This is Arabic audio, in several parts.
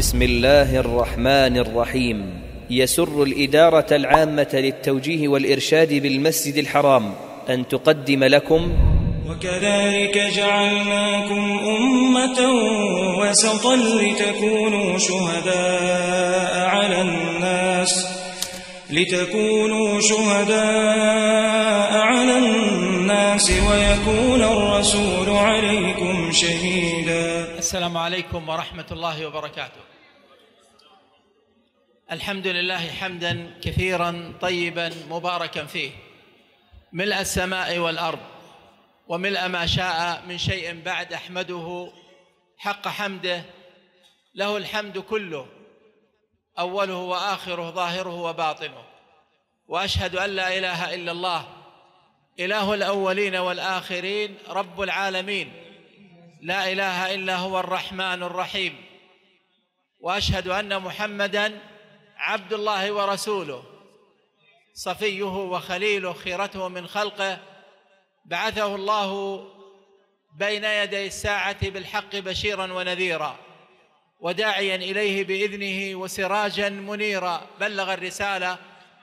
بسم الله الرحمن الرحيم يسر الاداره العامه للتوجيه والارشاد بالمسجد الحرام ان تقدم لكم وكذلك جعلناكم امه وسطا لتكونوا شهداء على الناس لتكونوا شهداء الناس ويكون الرسول عليكم شهيدا السلام عليكم ورحمة الله وبركاته الحمد لله حمدا كثيرا طيبا مباركا فيه ملء السماء والأرض وملء ما شاء من شيء بعد أحمده حق حمده له الحمد كله أوله وآخره ظاهره وباطنه وأشهد أن لا إله إلا الله إله الأولين والآخرين رب العالمين لا إله إلا هو الرحمن الرحيم وأشهد أن محمدا عبد الله ورسوله صفيه وخليله خيرته من خلقه بعثه الله بين يدي الساعة بالحق بشيرا ونذيرا وداعيا إليه بإذنه وسراجا منيرا بلغ الرسالة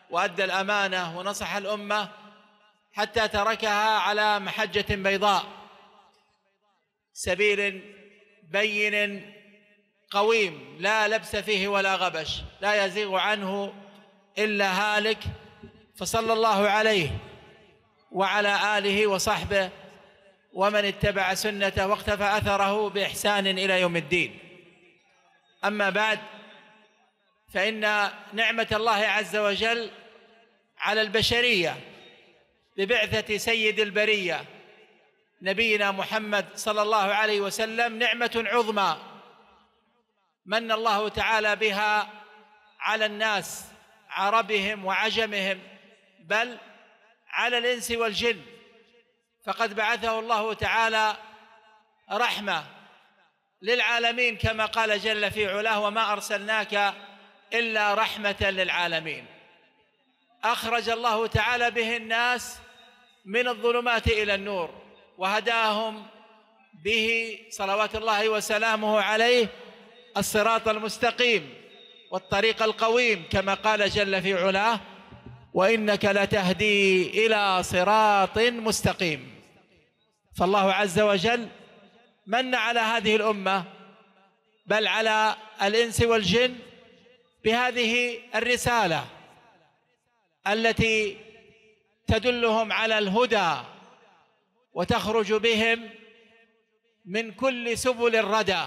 وأدى الأمانة ونصح الأمة حتى تركها على محجة بيضاء سبيل بين قويم لا لبس فيه ولا غبش لا يزيغ عنه إلا هالك فصلى الله عليه وعلى آله وصحبه ومن اتبع سنته واقتفى أثره بإحسان إلى يوم الدين أما بعد فإن نعمة الله عز وجل على البشرية ببعثة سيد البرية نبينا محمد صلى الله عليه وسلم نعمة عظمى من الله تعالى بها على الناس عربهم وعجمهم بل على الإنس والجن فقد بعثه الله تعالى رحمة للعالمين كما قال جل في علاه وما أرسلناك إلا رحمة للعالمين أخرج الله تعالى به الناس من الظلمات إلى النور وهداهم به صلوات الله وسلامه عليه الصراط المستقيم والطريق القويم كما قال جل في علاه وإنك لتهدي إلى صراط مستقيم فالله عز وجل من على هذه الأمة بل على الإنس والجن بهذه الرسالة التي تدلهم على الهدى وتخرج بهم من كل سبل الردى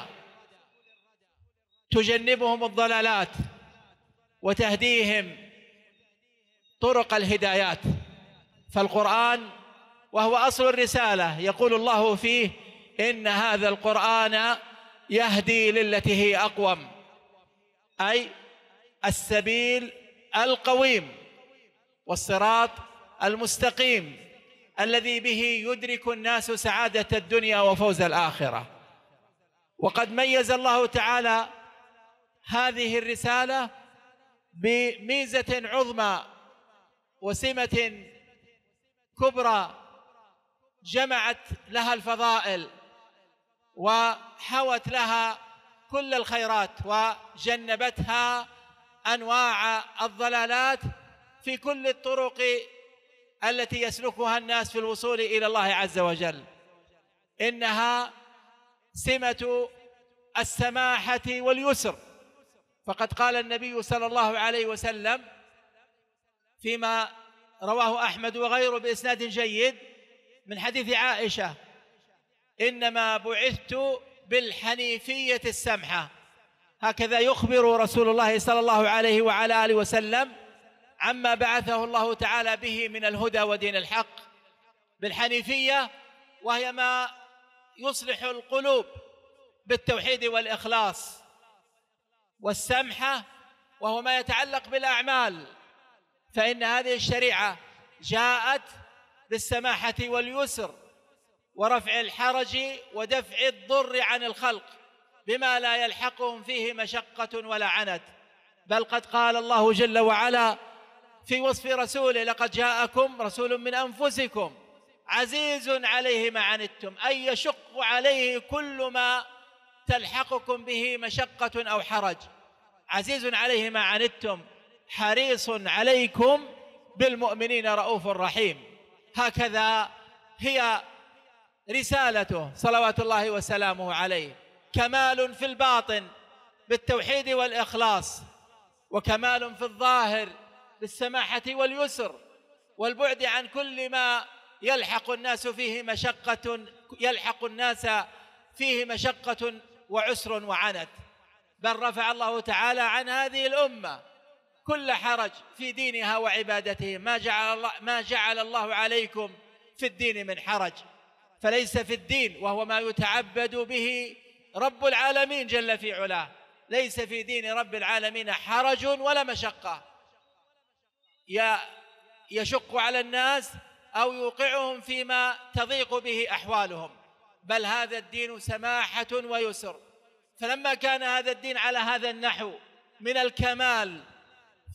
تجنبهم الضلالات وتهديهم طرق الهدايات فالقرآن وهو أصل الرسالة يقول الله فيه إن هذا القرآن يهدي للتي هي أقوم أي السبيل القويم والصراط المستقيم الذي به يدرك الناس سعاده الدنيا وفوز الاخره وقد ميز الله تعالى هذه الرساله بميزه عظمى وسمه كبرى جمعت لها الفضائل وحوت لها كل الخيرات وجنبتها انواع الضلالات في كل الطرق التي يسلكها الناس في الوصول الى الله عز وجل انها سمه السماحه واليسر فقد قال النبي صلى الله عليه وسلم فيما رواه احمد وغيره باسناد جيد من حديث عائشه انما بعثت بالحنيفيه السمحه هكذا يخبر رسول الله صلى الله عليه وعلى اله وسلم عما بعثه الله تعالى به من الهدى ودين الحق بالحنيفيه وهي ما يصلح القلوب بالتوحيد والاخلاص والسمحه وهو ما يتعلق بالاعمال فان هذه الشريعه جاءت بالسماحه واليسر ورفع الحرج ودفع الضر عن الخلق بما لا يلحقهم فيه مشقه ولا عنت بل قد قال الله جل وعلا في وصف رسوله لقد جاءكم رسول من انفسكم عزيز عليه ما عنتم اي يشق عليه كل ما تلحقكم به مشقه او حرج عزيز عليه ما عنتم حريص عليكم بالمؤمنين رؤوف رحيم هكذا هي رسالته صلوات الله وسلامه عليه كمال في الباطن بالتوحيد والاخلاص وكمال في الظاهر بالسماحة واليسر والبعد عن كل ما يلحق الناس فيه مشقة يلحق الناس فيه مشقة وعسر وعنت بل رفع الله تعالى عن هذه الأمة كل حرج في دينها وعبادته ما جعل الله ما جعل الله عليكم في الدين من حرج فليس في الدين وهو ما يتعبد به رب العالمين جل في علاه ليس في دين رب العالمين حرج ولا مشقه يشق على الناس أو يوقعهم فيما تضيق به أحوالهم بل هذا الدين سماحة ويسر فلما كان هذا الدين على هذا النحو من الكمال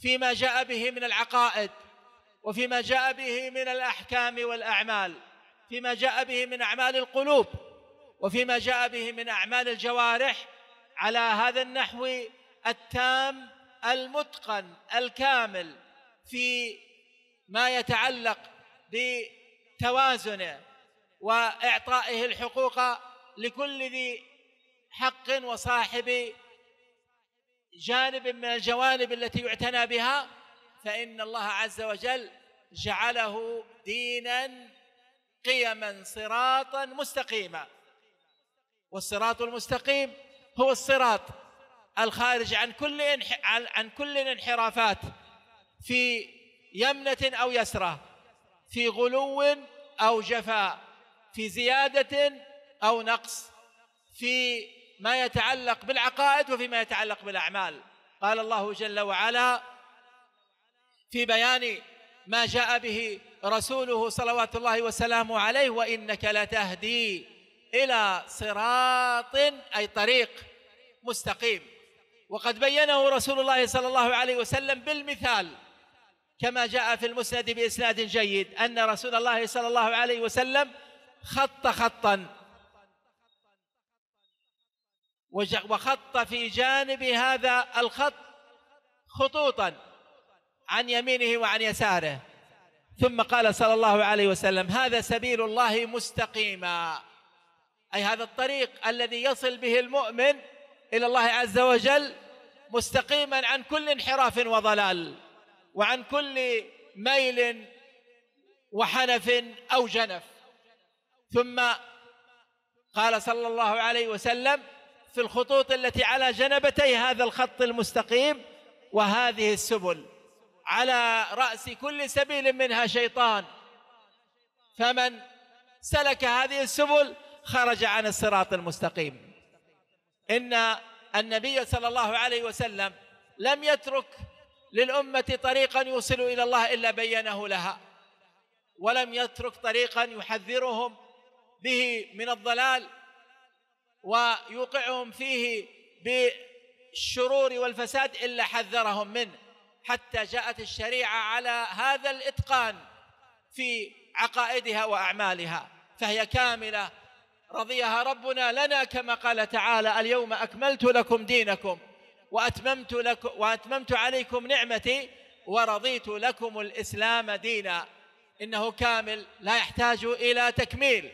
فيما جاء به من العقائد وفيما جاء به من الأحكام والأعمال فيما جاء به من أعمال القلوب وفيما جاء به من أعمال الجوارح على هذا النحو التام المتقن الكامل في ما يتعلق بتوازنه واعطائه الحقوق لكل ذي حق وصاحب جانب من الجوانب التي يعتنى بها فان الله عز وجل جعله دينا قيما صراطا مستقيما والصراط المستقيم هو الصراط الخارج عن كل عن كل الانحرافات في يمنة أو يسرة في غلو أو جفاء في زيادة أو نقص في ما يتعلق بالعقائد وفيما يتعلق بالأعمال قال الله جل وعلا في بيان ما جاء به رسوله صلوات الله وسلامه عليه وإنك لتهدي إلى صراط أي طريق مستقيم وقد بينه رسول الله صلى الله عليه وسلم بالمثال كما جاء في المسند بإسناد جيد أن رسول الله صلى الله عليه وسلم خط خطا وخط في جانب هذا الخط خطوطا عن يمينه وعن يساره ثم قال صلى الله عليه وسلم هذا سبيل الله مستقيما أي هذا الطريق الذي يصل به المؤمن إلى الله عز وجل مستقيما عن كل انحراف وضلال وعن كل ميل وحنف أو جنف ثم قال صلى الله عليه وسلم في الخطوط التي على جنبتي هذا الخط المستقيم وهذه السبل على رأس كل سبيل منها شيطان فمن سلك هذه السبل خرج عن الصراط المستقيم إن النبي صلى الله عليه وسلم لم يترك للأمة طريقا يوصل إلى الله إلا بينه لها ولم يترك طريقا يحذرهم به من الضلال ويوقعهم فيه بالشرور والفساد إلا حذرهم منه حتى جاءت الشريعة على هذا الإتقان في عقائدها وأعمالها فهي كاملة رضيها ربنا لنا كما قال تعالى اليوم أكملت لكم دينكم وأتممت, لكم وأتممت عليكم نعمتي ورضيت لكم الإسلام دينا إنه كامل لا يحتاج إلى تكميل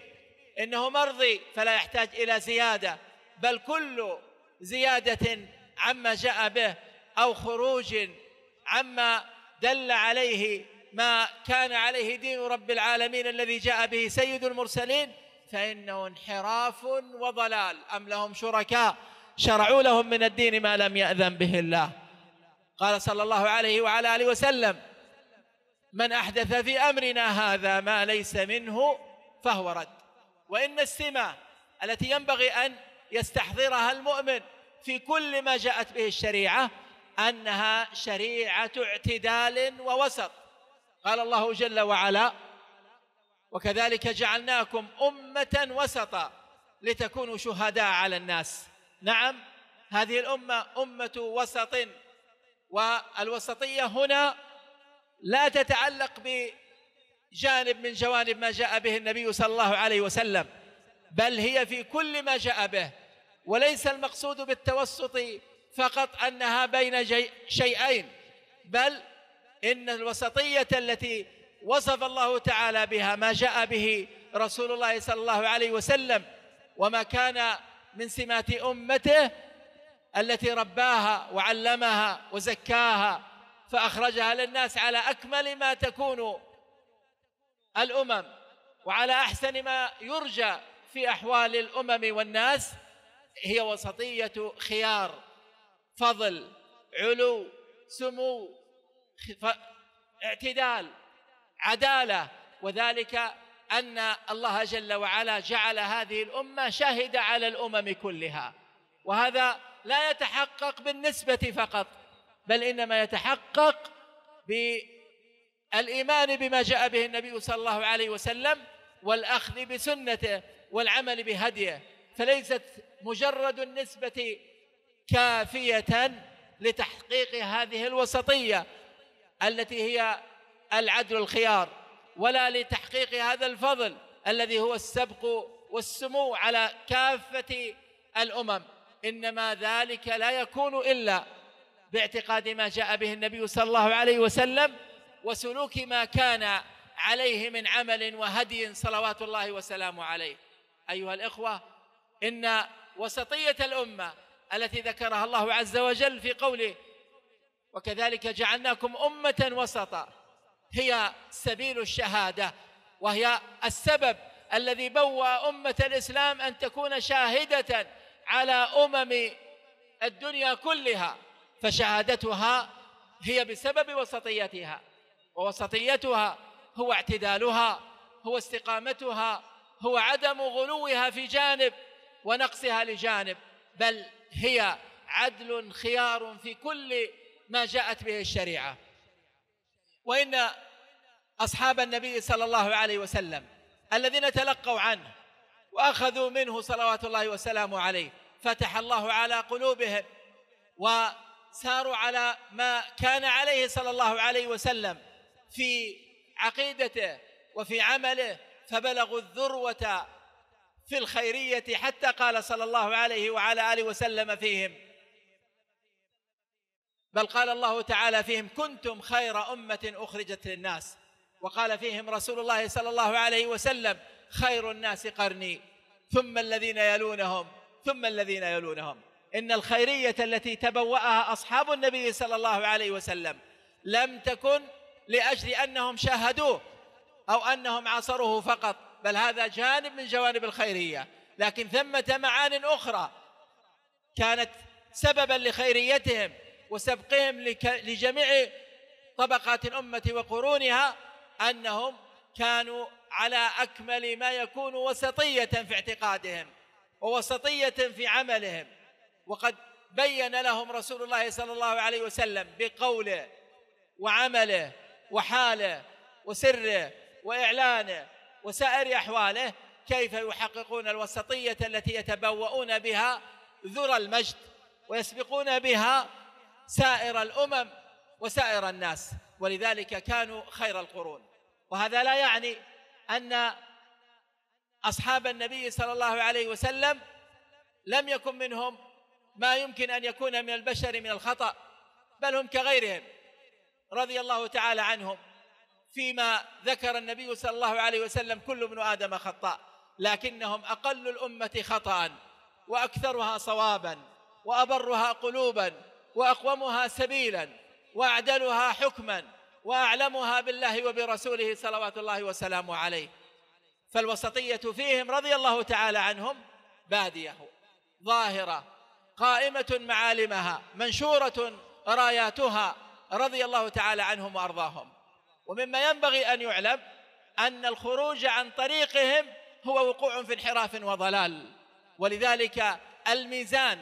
إنه مرضي فلا يحتاج إلى زيادة بل كل زيادة عما جاء به أو خروج عما دل عليه ما كان عليه دين رب العالمين الذي جاء به سيد المرسلين فإنه انحراف وضلال أم لهم شركاء شرعوا لهم من الدين ما لم يأذن به الله قال صلى الله عليه وعلى آله وسلم من أحدث في أمرنا هذا ما ليس منه فهو رد وإن السمة التي ينبغي أن يستحضرها المؤمن في كل ما جاءت به الشريعة أنها شريعة اعتدال ووسط قال الله جل وعلا وكذلك جعلناكم أمة وسطا لتكونوا شهداء على الناس نعم هذه الأمة أمة وسط والوسطية هنا لا تتعلق بجانب من جوانب ما جاء به النبي صلى الله عليه وسلم بل هي في كل ما جاء به وليس المقصود بالتوسط فقط أنها بين شيئين بل إن الوسطية التي وصف الله تعالى بها ما جاء به رسول الله صلى الله عليه وسلم وما كان من سمات امته التي رباها وعلمها وزكاها فاخرجها للناس على اكمل ما تكون الامم وعلى احسن ما يرجى في احوال الامم والناس هي وسطيه خيار فضل علو سمو اعتدال عداله وذلك أن الله جل وعلا جعل هذه الأمة شاهدة على الأمم كلها وهذا لا يتحقق بالنسبة فقط بل إنما يتحقق بالإيمان بما جاء به النبي صلى الله عليه وسلم والأخذ بسنته والعمل بهديه فليست مجرد النسبة كافية لتحقيق هذه الوسطية التي هي العدل الخيار ولا لتحقيق هذا الفضل الذي هو السبق والسمو على كافة الأمم إنما ذلك لا يكون إلا باعتقاد ما جاء به النبي صلى الله عليه وسلم وسلوك ما كان عليه من عمل وهدي صلوات الله وسلامه عليه أيها الإخوة إن وسطية الأمة التي ذكرها الله عز وجل في قوله وكذلك جعلناكم أمة وسطا هي سبيل الشهاده وهي السبب الذي بوى امه الاسلام ان تكون شاهده على امم الدنيا كلها فشهادتها هي بسبب وسطيتها ووسطيتها هو اعتدالها هو استقامتها هو عدم غلوها في جانب ونقصها لجانب بل هي عدل خيار في كل ما جاءت به الشريعه وإن أصحاب النبي صلى الله عليه وسلم الذين تلقوا عنه وأخذوا منه صلوات الله وسلامه عليه فتح الله على قلوبهم وساروا على ما كان عليه صلى الله عليه وسلم في عقيدته وفي عمله فبلغوا الذروة في الخيرية حتى قال صلى الله عليه وعلى آله وسلم فيهم بل قال الله تعالى فيهم كنتم خير أمة أخرجت للناس وقال فيهم رسول الله صلى الله عليه وسلم خير الناس قرني ثم الذين يلونهم ثم الذين يلونهم إن الخيرية التي تبوأها أصحاب النبي صلى الله عليه وسلم لم تكن لأجل أنهم شاهدوه أو أنهم عصروه فقط بل هذا جانب من جوانب الخيرية لكن ثمة معان أخرى كانت سببا لخيريتهم وسبقهم لجميع طبقات الأمة وقرونها أنهم كانوا على أكمل ما يكون وسطية في اعتقادهم ووسطية في عملهم وقد بين لهم رسول الله صلى الله عليه وسلم بقوله وعمله وحاله وسره وإعلانه وسائر أحواله كيف يحققون الوسطية التي يتبوؤون بها ذرى المجد ويسبقون بها سائر الامم وسائر الناس ولذلك كانوا خير القرون وهذا لا يعني ان اصحاب النبي صلى الله عليه وسلم لم يكن منهم ما يمكن ان يكون من البشر من الخطا بل هم كغيرهم رضي الله تعالى عنهم فيما ذكر النبي صلى الله عليه وسلم كل ابن ادم خطاء لكنهم اقل الامه خطا واكثرها صوابا وابرها قلوبا واقومها سبيلا واعدلها حكما واعلمها بالله وبرسوله صلوات الله وسلامه عليه فالوسطيه فيهم رضي الله تعالى عنهم باديه ظاهره قائمه معالمها منشوره راياتها رضي الله تعالى عنهم وارضاهم ومما ينبغي ان يعلم ان الخروج عن طريقهم هو وقوع في انحراف وضلال ولذلك الميزان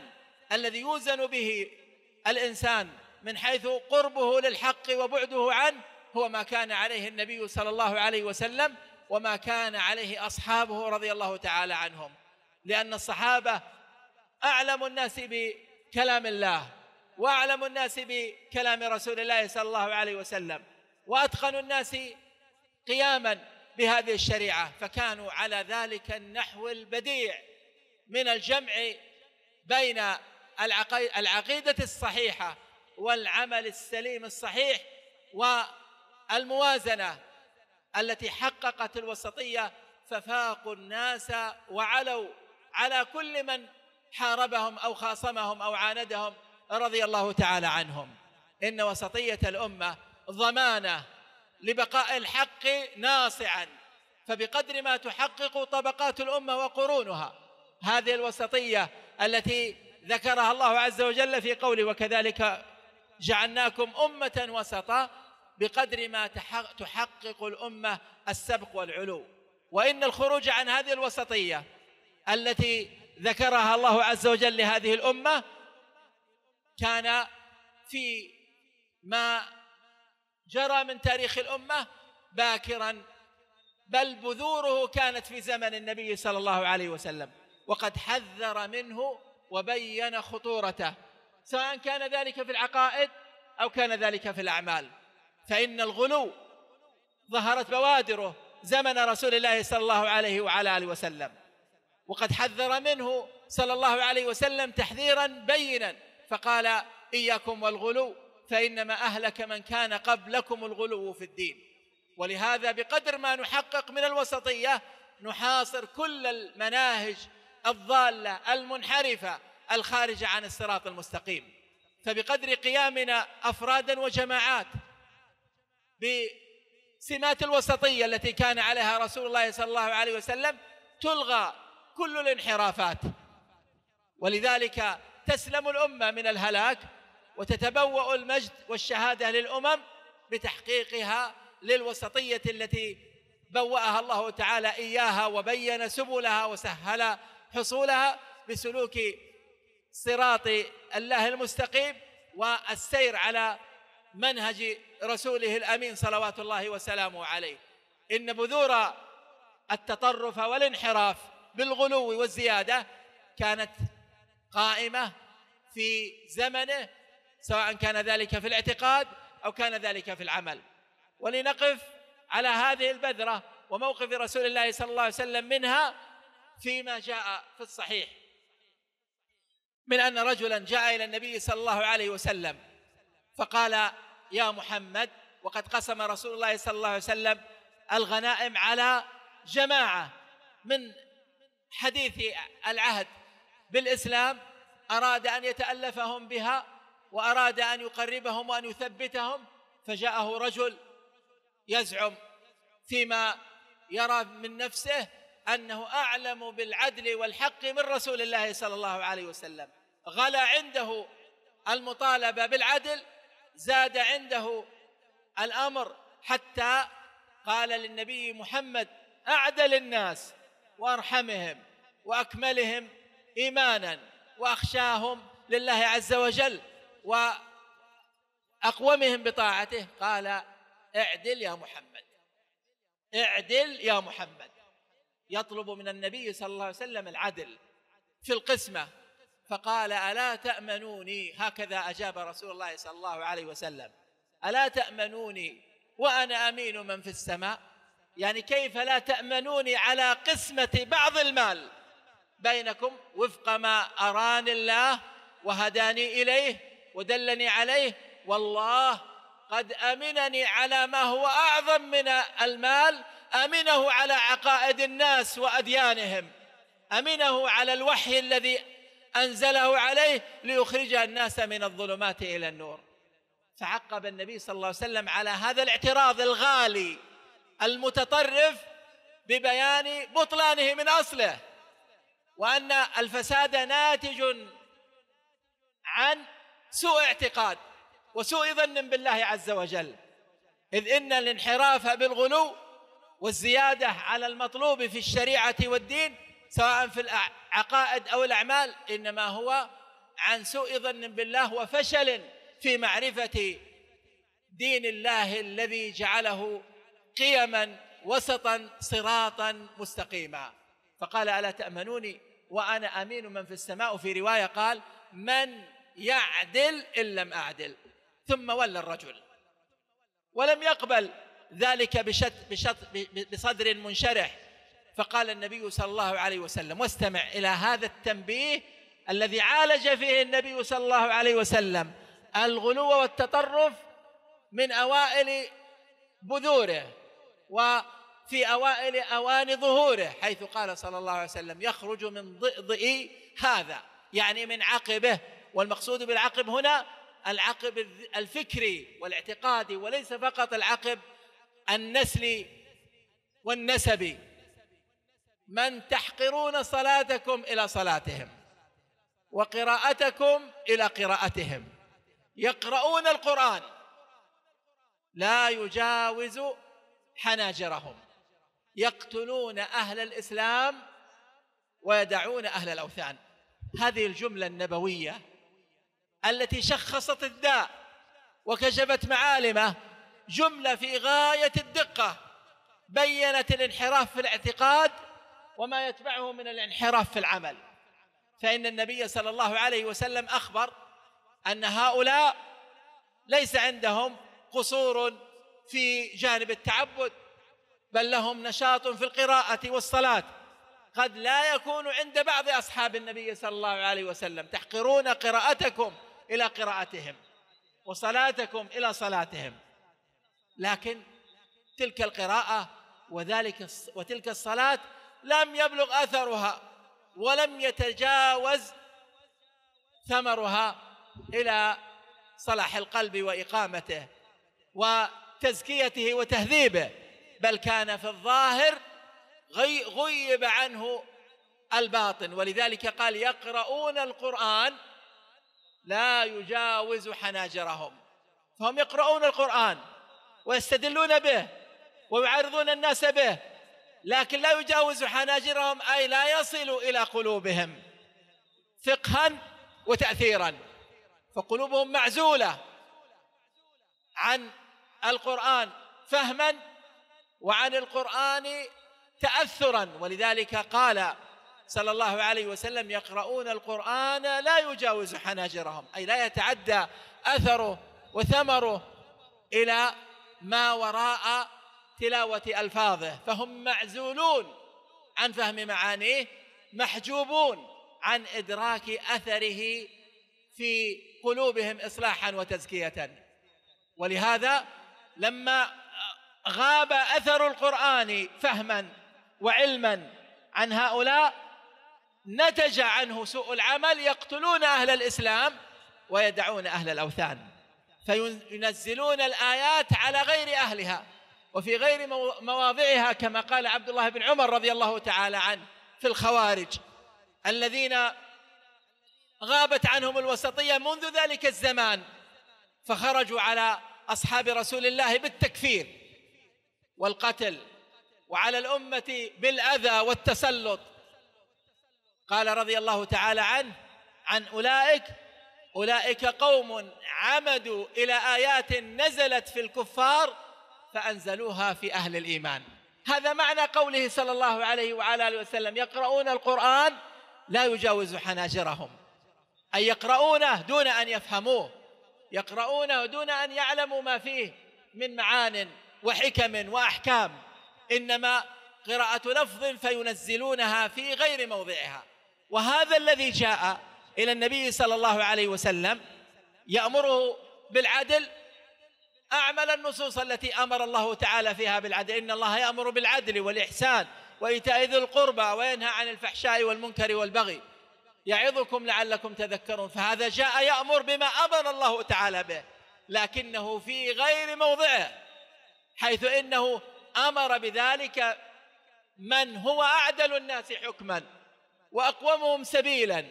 الذي يوزن به الانسان من حيث قربه للحق وبعده عنه هو ما كان عليه النبي صلى الله عليه وسلم وما كان عليه اصحابه رضي الله تعالى عنهم لان الصحابه اعلم الناس بكلام الله واعلم الناس بكلام رسول الله صلى الله عليه وسلم واتقن الناس قياما بهذه الشريعه فكانوا على ذلك النحو البديع من الجمع بين العقيدة الصحيحة والعمل السليم الصحيح والموازنة التي حققت الوسطية ففاقوا الناس وعلوا على كل من حاربهم أو خاصمهم أو عاندهم رضي الله تعالى عنهم إن وسطية الأمة ضمانة لبقاء الحق ناصعا فبقدر ما تحقق طبقات الأمة وقرونها هذه الوسطية التي ذكرها الله عز وجل في قوله وكذلك جعلناكم أمة وسطا بقدر ما تحقق الأمة السبق والعلو وإن الخروج عن هذه الوسطية التي ذكرها الله عز وجل لهذه الأمة كان في ما جرى من تاريخ الأمة باكرا بل بذوره كانت في زمن النبي صلى الله عليه وسلم وقد حذر منه وبين خطورته سواء كان ذلك في العقائد أو كان ذلك في الأعمال فإن الغلو ظهرت بوادره زمن رسول الله صلى الله عليه وعلى آله وسلم وقد حذر منه صلى الله عليه وسلم تحذيرا بينا فقال إياكم والغلو فإنما أهلك من كان قبلكم الغلو في الدين ولهذا بقدر ما نحقق من الوسطية نحاصر كل المناهج الضاله المنحرفه الخارجه عن الصراط المستقيم فبقدر قيامنا افرادا وجماعات بسمات الوسطيه التي كان عليها رسول الله صلى الله عليه وسلم تلغى كل الانحرافات ولذلك تسلم الامه من الهلاك وتتبوأ المجد والشهاده للامم بتحقيقها للوسطيه التي بوأها الله تعالى اياها وبين سبلها وسهل حصولها بسلوك صراط الله المستقيم والسير على منهج رسوله الامين صلوات الله وسلامه عليه ان بذور التطرف والانحراف بالغلو والزياده كانت قائمه في زمنه سواء كان ذلك في الاعتقاد او كان ذلك في العمل ولنقف على هذه البذره وموقف رسول الله صلى الله عليه وسلم منها فيما جاء في الصحيح من أن رجلا جاء إلى النبي صلى الله عليه وسلم فقال يا محمد وقد قسم رسول الله صلى الله عليه وسلم الغنائم على جماعة من حديث العهد بالإسلام أراد أن يتألفهم بها وأراد أن يقربهم وأن يثبتهم فجاءه رجل يزعم فيما يرى من نفسه انه اعلم بالعدل والحق من رسول الله صلى الله عليه وسلم غلا عنده المطالبه بالعدل زاد عنده الامر حتى قال للنبي محمد اعدل الناس وارحمهم واكملهم ايمانا واخشاهم لله عز وجل واقومهم بطاعته قال اعدل يا محمد اعدل يا محمد يطلب من النبي صلى الله عليه وسلم العدل في القسمة فقال ألا تأمنوني هكذا أجاب رسول الله صلى الله عليه وسلم ألا تأمنوني وأنا أمين من في السماء يعني كيف لا تأمنوني على قسمة بعض المال بينكم وفق ما أراني الله وهداني إليه ودلني عليه والله قد أمنني على ما هو أعظم من المال امنه على عقائد الناس واديانهم امنه على الوحي الذي انزله عليه ليخرج الناس من الظلمات الى النور فعقب النبي صلى الله عليه وسلم على هذا الاعتراض الغالي المتطرف ببيان بطلانه من اصله وان الفساد ناتج عن سوء اعتقاد وسوء ظن بالله عز وجل اذ ان الانحراف بالغلو والزيادة على المطلوب في الشريعة والدين سواء في العقائد أو الأعمال إنما هو عن سوء ظن بالله وفشل في معرفة دين الله الذي جعله قيما وسطا صراطا مستقيما فقال ألا تأمنوني وأنا أمين من في السماء وفي رواية قال من يعدل إن لم أعدل ثم ولى الرجل ولم يقبل ذلك بشط بشط بصدر منشرح فقال النبي صلى الله عليه وسلم واستمع إلى هذا التنبيه الذي عالج فيه النبي صلى الله عليه وسلم الغلو والتطرف من أوائل بذوره وفي أوائل أوان ظهوره حيث قال صلى الله عليه وسلم يخرج من ضئضئ هذا يعني من عقبه والمقصود بالعقب هنا العقب الفكري والاعتقادي وليس فقط العقب النسل والنسب من تحقرون صلاتكم الى صلاتهم وقراءتكم الى قراءتهم يقرؤون القران لا يجاوز حناجرهم يقتلون اهل الاسلام ويدعون اهل الاوثان هذه الجمله النبويه التي شخصت الداء وكشفت معالمه جملة في غاية الدقة بينت الانحراف في الاعتقاد وما يتبعه من الانحراف في العمل فإن النبي صلى الله عليه وسلم أخبر أن هؤلاء ليس عندهم قصور في جانب التعبد بل لهم نشاط في القراءة والصلاة قد لا يكون عند بعض أصحاب النبي صلى الله عليه وسلم تحقرون قراءتكم إلى قراءتهم وصلاتكم إلى صلاتهم لكن تلك القراءة وذلك وتلك الصلاة لم يبلغ أثرها ولم يتجاوز ثمرها إلى صلاح القلب وإقامته وتزكيته وتهذيبه بل كان في الظاهر غيب عنه الباطن ولذلك قال يقرؤون القرآن لا يجاوز حناجرهم فهم يقرؤون القرآن ويستدلون به ويعرضون الناس به لكن لا يجاوز حناجرهم أي لا يصل إلى قلوبهم فقها وتأثيرا فقلوبهم معزولة عن القرآن فهما وعن القرآن تأثرا ولذلك قال صلى الله عليه وسلم يقرؤون القرآن لا يجاوز حناجرهم أي لا يتعدى أثره وثمره إلى ما وراء تلاوة ألفاظه فهم معزولون عن فهم معانيه محجوبون عن إدراك أثره في قلوبهم إصلاحا وتزكية ولهذا لما غاب أثر القرآن فهما وعلما عن هؤلاء نتج عنه سوء العمل يقتلون أهل الإسلام ويدعون أهل الأوثان فينزلون الآيات على غير أهلها وفي غير مواضعها كما قال عبد الله بن عمر رضي الله تعالى عنه في الخوارج الذين غابت عنهم الوسطية منذ ذلك الزمان فخرجوا على أصحاب رسول الله بالتكفير والقتل وعلى الأمة بالأذى والتسلط قال رضي الله تعالى عنه عن أولئك أولئك قوم عمدوا إلى آيات نزلت في الكفار فأنزلوها في أهل الإيمان هذا معنى قوله صلى الله عليه وعلى آله وسلم يقرؤون القرآن لا يجاوز حناجرهم أي يقرؤونه دون أن يفهموه يقرؤونه دون أن يعلموا ما فيه من معان وحكم وأحكام إنما قراءة لفظ فينزلونها في غير موضعها وهذا الذي جاء إلى النبي صلى الله عليه وسلم يأمره بالعدل أعمل النصوص التي أمر الله تعالى فيها بالعدل إن الله يأمر بالعدل والإحسان وإيتاء ذي القربى وينهى عن الفحشاء والمنكر والبغي يعظكم لعلكم تذكرون فهذا جاء يأمر بما أمر الله تعالى به لكنه في غير موضعه حيث إنه أمر بذلك من هو أعدل الناس حكما وأقومهم سبيلا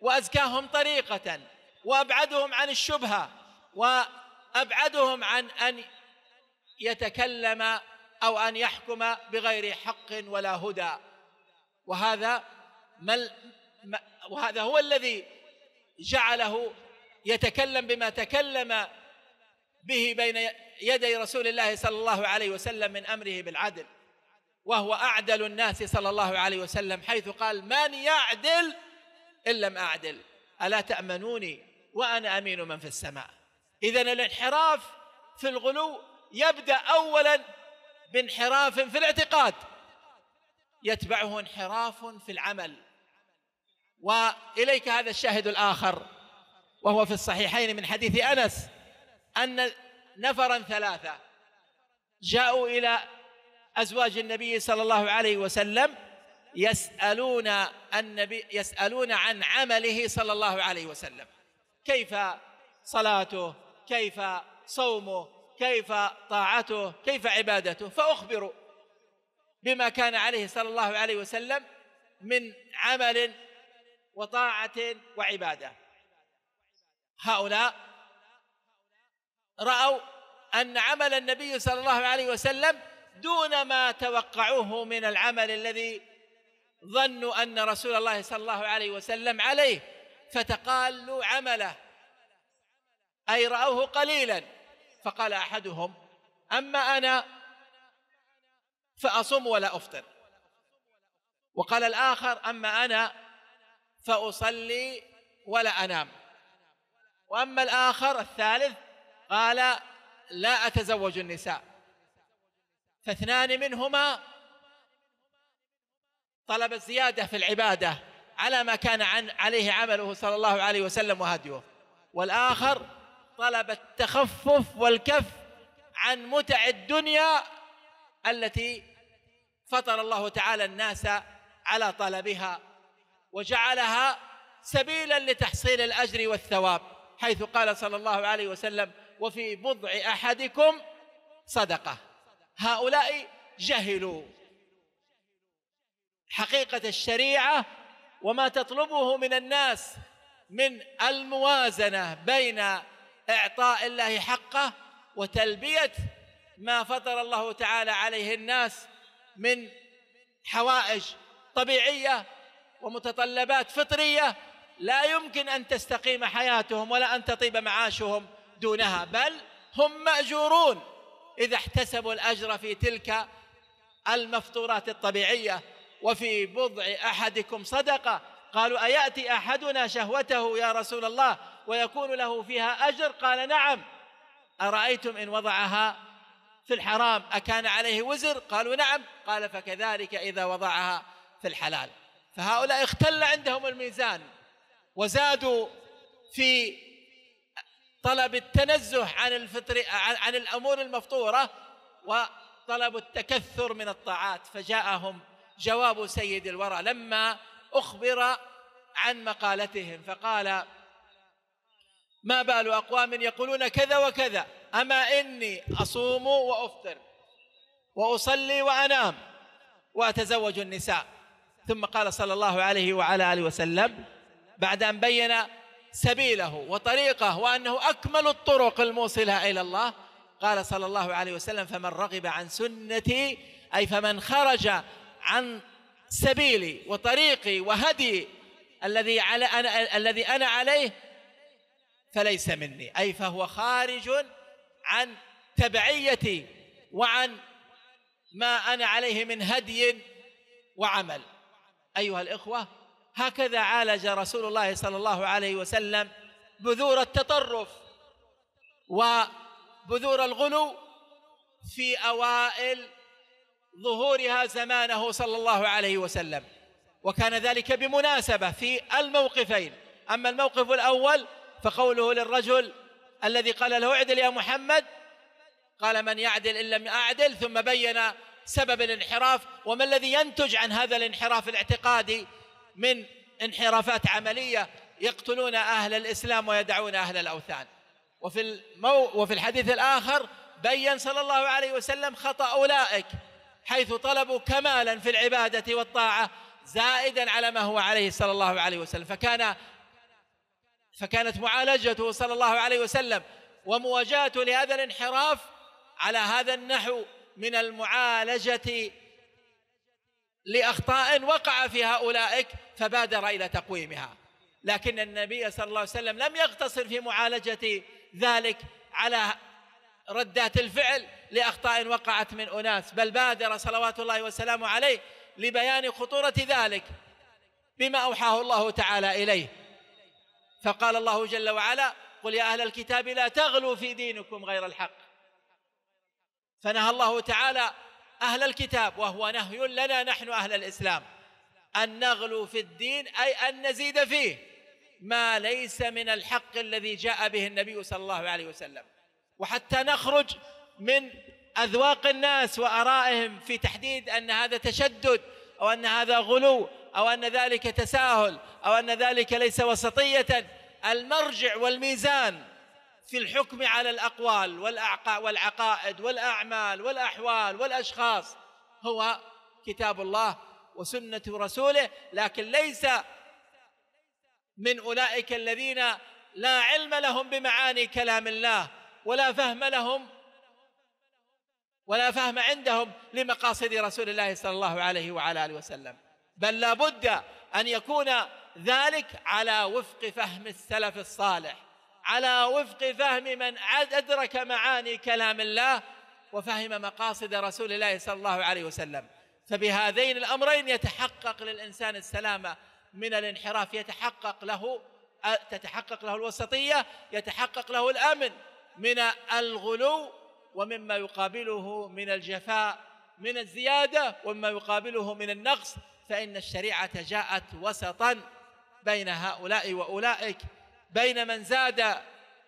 وازكاهم طريقه وابعدهم عن الشبهه وابعدهم عن ان يتكلم او ان يحكم بغير حق ولا هدى وهذا مل وهذا هو الذي جعله يتكلم بما تكلم به بين يدي رسول الله صلى الله عليه وسلم من امره بالعدل وهو اعدل الناس صلى الله عليه وسلم حيث قال من يعدل إن لم أعدل ألا تأمنوني وأنا أمين من في السماء إذا الانحراف في الغلو يبدأ أولا بانحراف في الاعتقاد يتبعه انحراف في العمل واليك هذا الشاهد الاخر وهو في الصحيحين من حديث انس ان نفرا ثلاثه جاءوا الى ازواج النبي صلى الله عليه وسلم يسألون النبي يسألون عن عمله صلى الله عليه وسلم كيف صلاته كيف صومه كيف طاعته كيف عبادته فأخبروا بما كان عليه صلى الله عليه وسلم من عمل وطاعة وعبادة هؤلاء رأوا أن عمل النبي صلى الله عليه وسلم دون ما توقعوه من العمل الذي ظنوا أن رسول الله صلى الله عليه وسلم عليه فتقالوا عمله أي رأوه قليلا فقال أحدهم أما أنا فأصوم ولا أفطر وقال الآخر أما أنا فأصلي ولا أنام وأما الآخر الثالث قال لا أتزوج النساء فاثنان منهما طلب الزيادة في العبادة على ما كان عن عليه عمله صلى الله عليه وسلم وهديه والآخر طلب التخفف والكف عن متع الدنيا التي فطر الله تعالى الناس على طلبها وجعلها سبيلا لتحصيل الأجر والثواب حيث قال صلى الله عليه وسلم وفي بضع أحدكم صدقة هؤلاء جهلوا حقيقه الشريعه وما تطلبه من الناس من الموازنه بين اعطاء الله حقه وتلبيه ما فطر الله تعالى عليه الناس من حوائج طبيعيه ومتطلبات فطريه لا يمكن ان تستقيم حياتهم ولا ان تطيب معاشهم دونها بل هم ماجورون اذا احتسبوا الاجر في تلك المفطورات الطبيعيه وفي بضع احدكم صدقه قالوا اياتي احدنا شهوته يا رسول الله ويكون له فيها اجر قال نعم ارايتم ان وضعها في الحرام اكان عليه وزر قالوا نعم قال فكذلك اذا وضعها في الحلال فهؤلاء اختل عندهم الميزان وزادوا في طلب التنزه عن الفطر عن الامور المفطوره وطلب التكثر من الطاعات فجاءهم جواب سيد الورى لما أخبر عن مقالتهم فقال ما بال أقوام يقولون كذا وكذا أما إني أصوم وأفطر وأصلي وأنام وأتزوج النساء ثم قال صلى الله عليه وعلى آله وسلم بعد أن بين سبيله وطريقه وأنه أكمل الطرق الموصلة إلى الله قال صلى الله عليه وسلم فمن رغب عن سنتي أي فمن خرج عن سبيلي وطريقي وهدي الذي على أنا الذي أنا عليه فليس مني أي فهو خارج عن تبعيتي وعن ما أنا عليه من هدي وعمل أيها الإخوة هكذا عالج رسول الله صلى الله عليه وسلم بذور التطرف وبذور الغلو في أوائل ظهورها زمانه صلى الله عليه وسلم وكان ذلك بمناسبة في الموقفين أما الموقف الأول فقوله للرجل الذي قال له اعدل يا محمد قال من يعدل إن لم أعدل ثم بين سبب الانحراف وما الذي ينتج عن هذا الانحراف الاعتقادي من انحرافات عملية يقتلون أهل الإسلام ويدعون أهل الأوثان وفي, المو وفي الحديث الآخر بين صلى الله عليه وسلم خطأ أولئك حيث طلبوا كمالا في العبادة والطاعة زائدا على ما هو عليه صلى الله عليه وسلم فكان فكانت معالجته صلى الله عليه وسلم ومواجهته لهذا الانحراف على هذا النحو من المعالجة لأخطاء وقع فيها أولئك فبادر إلى تقويمها لكن النبي صلى الله عليه وسلم لم يقتصر في معالجة ذلك على ردات الفعل لاخطاء وقعت من اناس بل بادر صلوات الله وسلامه عليه لبيان خطوره ذلك بما اوحاه الله تعالى اليه فقال الله جل وعلا قل يا اهل الكتاب لا تغلوا في دينكم غير الحق فنهى الله تعالى اهل الكتاب وهو نهي لنا نحن اهل الاسلام ان نغلو في الدين اي ان نزيد فيه ما ليس من الحق الذي جاء به النبي صلى الله عليه وسلم وحتى نخرج من أذواق الناس وأرائهم في تحديد أن هذا تشدد أو أن هذا غلو أو أن ذلك تساهل أو أن ذلك ليس وسطية المرجع والميزان في الحكم على الأقوال والعقائد والأعمال والأحوال والأشخاص هو كتاب الله وسنة رسوله لكن ليس من أولئك الذين لا علم لهم بمعاني كلام الله ولا فهم لهم ولا فهم عندهم لمقاصد رسول الله صلى الله عليه وعلى اله وسلم بل لابد ان يكون ذلك على وفق فهم السلف الصالح على وفق فهم من ادرك معاني كلام الله وفهم مقاصد رسول الله صلى الله عليه وسلم فبهذين الامرين يتحقق للانسان السلامه من الانحراف يتحقق له تتحقق له الوسطيه يتحقق له الامن من الغلو ومما يقابله من الجفاء من الزياده ومما يقابله من النقص فان الشريعه جاءت وسطا بين هؤلاء واولئك بين من زاد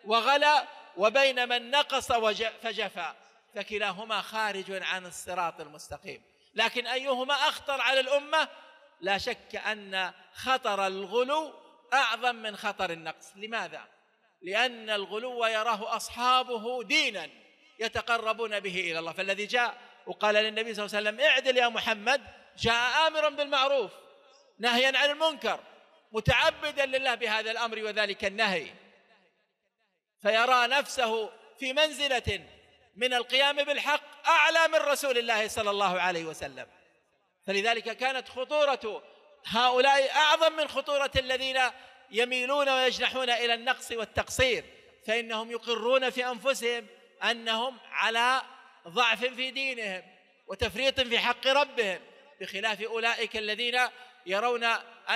وغلا وبين من نقص فجفا فكلاهما خارج عن الصراط المستقيم لكن ايهما اخطر على الامه لا شك ان خطر الغلو اعظم من خطر النقص لماذا لأن الغلو يراه أصحابه دينا يتقربون به إلى الله فالذي جاء وقال للنبي صلى الله عليه وسلم اعدل يا محمد جاء آمرا بالمعروف نهيا عن المنكر متعبدا لله بهذا الأمر وذلك النهي فيرى نفسه في منزلة من القيام بالحق أعلى من رسول الله صلى الله عليه وسلم فلذلك كانت خطورة هؤلاء أعظم من خطورة الذين يميلون ويجنحون إلى النقص والتقصير فإنهم يقرون في أنفسهم أنهم على ضعف في دينهم وتفريط في حق ربهم بخلاف أولئك الذين يرون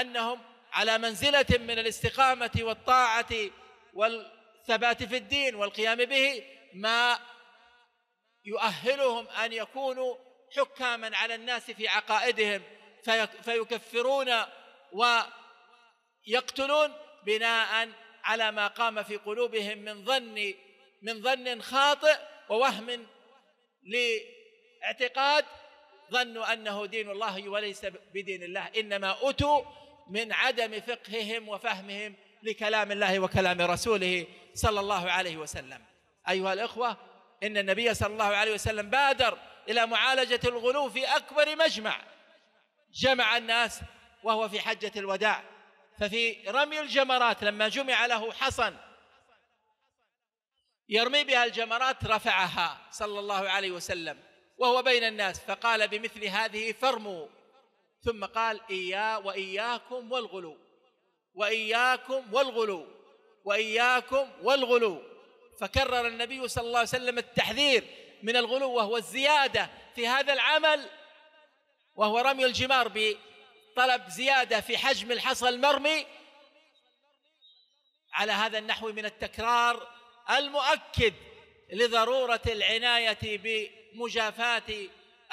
أنهم على منزلة من الاستقامة والطاعة والثبات في الدين والقيام به ما يؤهلهم أن يكونوا حكاما على الناس في عقائدهم فيكفرون و يقتلون بناء على ما قام في قلوبهم من ظن من ظن خاطئ ووهم لاعتقاد ظنوا انه دين الله وليس بدين الله انما اتوا من عدم فقههم وفهمهم لكلام الله وكلام رسوله صلى الله عليه وسلم ايها الاخوه ان النبي صلى الله عليه وسلم بادر الى معالجه الغلو في اكبر مجمع جمع الناس وهو في حجه الوداع ففي رمي الجمرات لما جمع له حصن يرمي بها الجمرات رفعها صلى الله عليه وسلم وهو بين الناس فقال بمثل هذه فرموا ثم قال إيا وإياكم والغلو وإياكم والغلو وإياكم والغلو فكرر النبي صلى الله عليه وسلم التحذير من الغلو وهو الزيادة في هذا العمل وهو رمي الجمار طلب زيادة في حجم الحصى المرمي على هذا النحو من التكرار المؤكد لضرورة العناية بمجافاة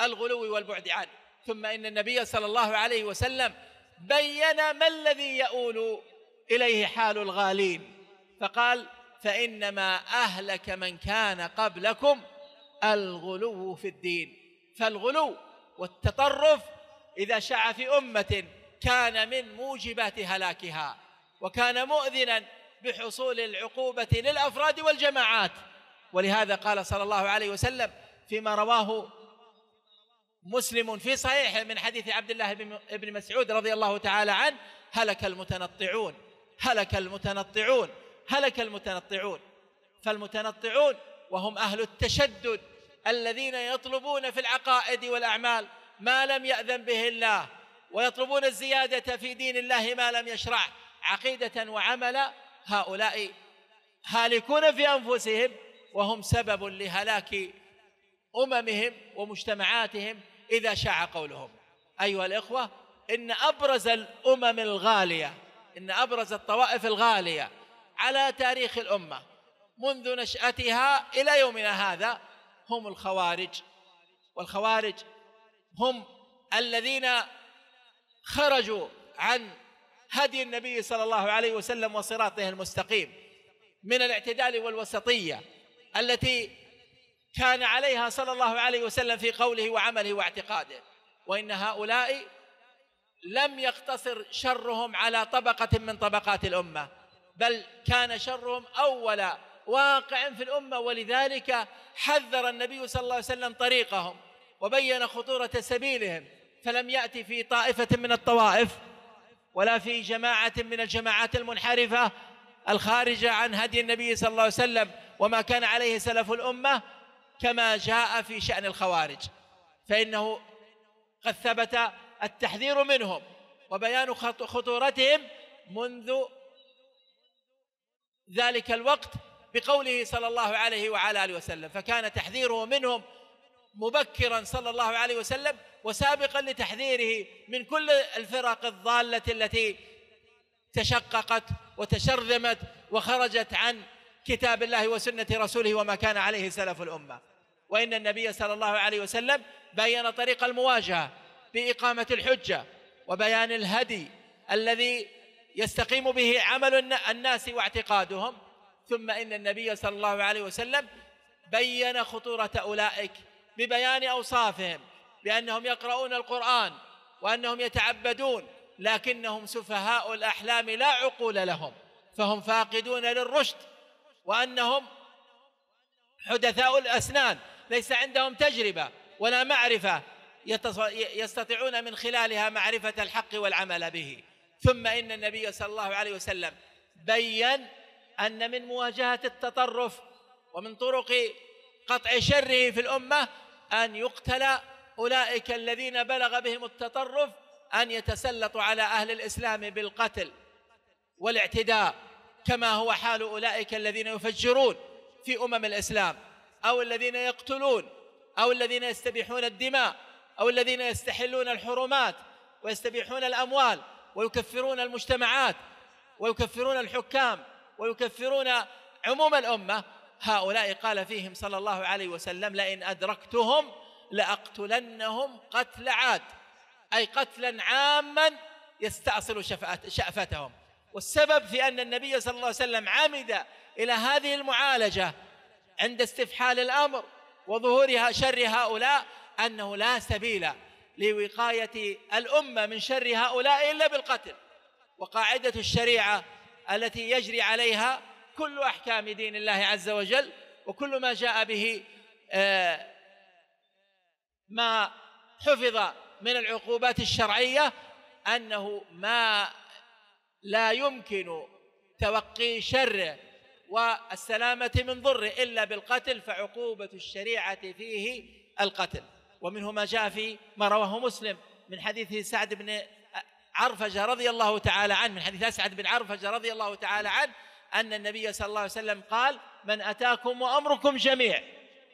الغلو والبعد عنه ثم إن النبي صلى الله عليه وسلم بين ما الذي يؤول إليه حال الغالين فقال فإنما أهلك من كان قبلكم الغلو في الدين فالغلو والتطرف إذا شاع في أمة كان من موجبات هلاكها وكان مؤذنا بحصول العقوبة للأفراد والجماعات ولهذا قال صلى الله عليه وسلم فيما رواه مسلم في صحيحه من حديث عبد الله بن مسعود رضي الله تعالى عنه هلك المتنطعون هلك المتنطعون هلك المتنطعون فالمتنطعون وهم أهل التشدد الذين يطلبون في العقائد والأعمال ما لم يأذن به الله ويطلبون الزيادة في دين الله ما لم يشرع عقيدة وعمل هؤلاء هالكون في أنفسهم وهم سبب لهلاك أممهم ومجتمعاتهم إذا شاع قولهم أيها الإخوة إن أبرز الأمم الغالية إن أبرز الطوائف الغالية على تاريخ الأمة منذ نشأتها إلى يومنا هذا هم الخوارج والخوارج هم الذين خرجوا عن هدي النبي صلى الله عليه وسلم وصراطه المستقيم من الاعتدال والوسطيه التي كان عليها صلى الله عليه وسلم في قوله وعمله واعتقاده وان هؤلاء لم يقتصر شرهم على طبقه من طبقات الامه بل كان شرهم اول واقع في الامه ولذلك حذر النبي صلى الله عليه وسلم طريقهم وبين خطورة سبيلهم فلم يأتي في طائفة من الطوائف ولا في جماعة من الجماعات المنحرفة الخارجة عن هدي النبي صلى الله عليه وسلم وما كان عليه سلف الأمة كما جاء في شأن الخوارج فإنه قد ثبت التحذير منهم وبيان خطورتهم منذ ذلك الوقت بقوله صلى الله عليه وعلى آله وسلم فكان تحذيره منهم مبكرا صلى الله عليه وسلم وسابقا لتحذيره من كل الفرق الضاله التي تشققت وتشرذمت وخرجت عن كتاب الله وسنه رسوله وما كان عليه سلف الامه وان النبي صلى الله عليه وسلم بين طريق المواجهه باقامه الحجه وبيان الهدي الذي يستقيم به عمل الناس واعتقادهم ثم ان النبي صلى الله عليه وسلم بين خطوره اولئك ببيان اوصافهم بانهم يقرؤون القران وانهم يتعبدون لكنهم سفهاء الاحلام لا عقول لهم فهم فاقدون للرشد وانهم حدثاء الاسنان ليس عندهم تجربه ولا معرفه يستطيعون من خلالها معرفه الحق والعمل به ثم ان النبي صلى الله عليه وسلم بين ان من مواجهه التطرف ومن طرق قطع شره في الامه أن يقتل أولئك الذين بلغ بهم التطرف أن يتسلطوا على أهل الإسلام بالقتل والاعتداء كما هو حال أولئك الذين يفجرون في أمم الإسلام أو الذين يقتلون أو الذين يستبيحون الدماء أو الذين يستحلون الحرمات ويستبيحون الأموال ويكفرون المجتمعات ويكفرون الحكام ويكفرون عموم الأمة هؤلاء قال فيهم صلى الله عليه وسلم لئن أدركتهم لأقتلنهم قتل عاد أي قتلا عاما يستأصل شأفتهم والسبب في أن النبي صلى الله عليه وسلم عمد إلى هذه المعالجة عند استفحال الأمر وظهورها شر هؤلاء أنه لا سبيل لوقاية الأمة من شر هؤلاء إلا بالقتل وقاعدة الشريعة التي يجري عليها كل احكام دين الله عز وجل وكل ما جاء به آه، ما حفظ من العقوبات الشرعيه انه ما لا يمكن توقي شره والسلامه من ضره الا بالقتل فعقوبه الشريعه فيه القتل ومنه ما جاء في ما رواه مسلم من حديث سعد بن عرفجه رضي الله تعالى عنه من حديث اسعد بن عرفجه رضي الله تعالى عنه أن النبي صلى الله عليه وسلم قال من أتاكم وأمركم جميع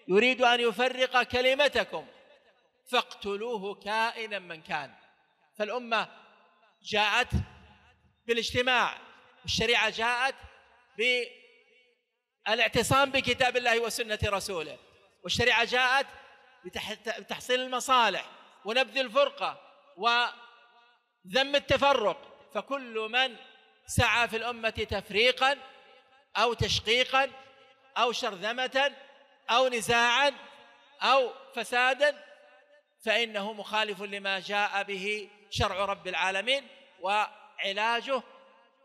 يريد أن يفرق كلمتكم فاقتلوه كائنا من كان فالأمة جاءت بالاجتماع الشريعة جاءت بالاعتصام بكتاب الله وسنة رسوله والشريعة جاءت بتحصيل المصالح ونبذ الفرقة وذم التفرق فكل من سعى في الأمة تفريقا أو تشقيقا أو شرذمة أو نزاعا أو فسادا فإنه مخالف لما جاء به شرع رب العالمين وعلاجه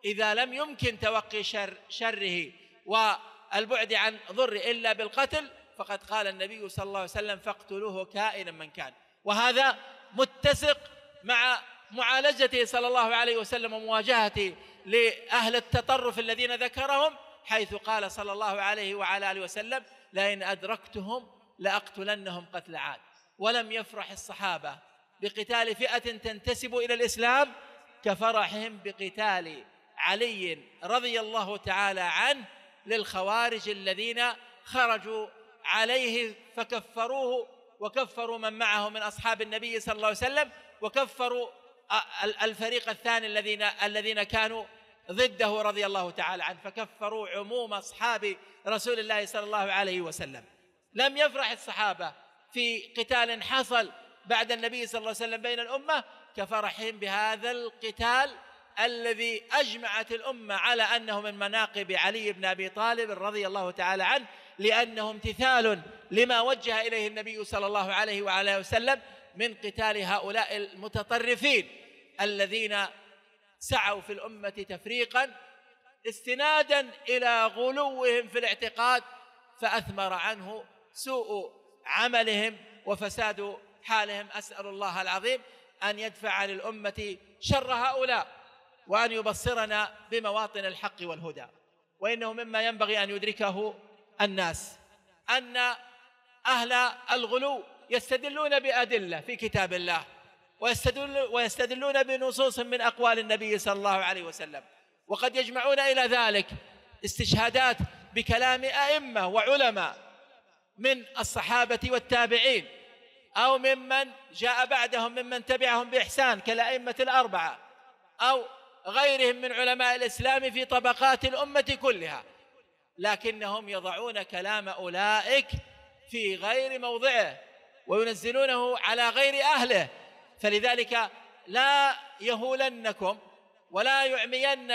إذا لم يمكن توقي شر شره والبعد عن ضر إلا بالقتل فقد قال النبي صلى الله عليه وسلم فاقتلوه كائنا من كان وهذا متسق مع معالجته صلى الله عليه وسلم ومواجهته لأهل التطرف الذين ذكرهم حيث قال صلى الله عليه وعلى آله وسلم لئن أدركتهم لأقتلنهم قتل عاد ولم يفرح الصحابة بقتال فئة تنتسب إلى الإسلام كفرحهم بقتال علي رضي الله تعالى عنه للخوارج الذين خرجوا عليه فكفروه وكفروا من معه من اصحاب النبي صلى الله عليه وسلم وكفروا الفريق الثاني الذين الذين كانوا ضده رضي الله تعالى عنه فكفروا عموم اصحاب رسول الله صلى الله عليه وسلم لم يفرح الصحابه في قتال حصل بعد النبي صلى الله عليه وسلم بين الامه كفرحهم بهذا القتال الذي اجمعت الامه على انه من مناقب علي بن ابي طالب رضي الله تعالى عنه لانه امتثال لما وجه اليه النبي صلى الله عليه وعلى وسلم من قتال هؤلاء المتطرفين الذين سعوا في الامه تفريقا استنادا الى غلوهم في الاعتقاد فاثمر عنه سوء عملهم وفساد حالهم اسال الله العظيم ان يدفع للامه شر هؤلاء وأن يبصرنا بمواطن الحق والهدى وإنه مما ينبغي أن يدركه الناس أن أهل الغلو يستدلون بأدلة في كتاب الله ويستدل ويستدلون بنصوص من أقوال النبي صلى الله عليه وسلم وقد يجمعون إلى ذلك استشهادات بكلام أئمة وعلماء من الصحابة والتابعين أو ممن جاء بعدهم ممن تبعهم بإحسان كالأئمة الأربعة أو غيرهم من علماء الإسلام في طبقات الأمة كلها لكنهم يضعون كلام أولئك في غير موضعه وينزلونه على غير أهله فلذلك لا يهولنكم ولا يعمين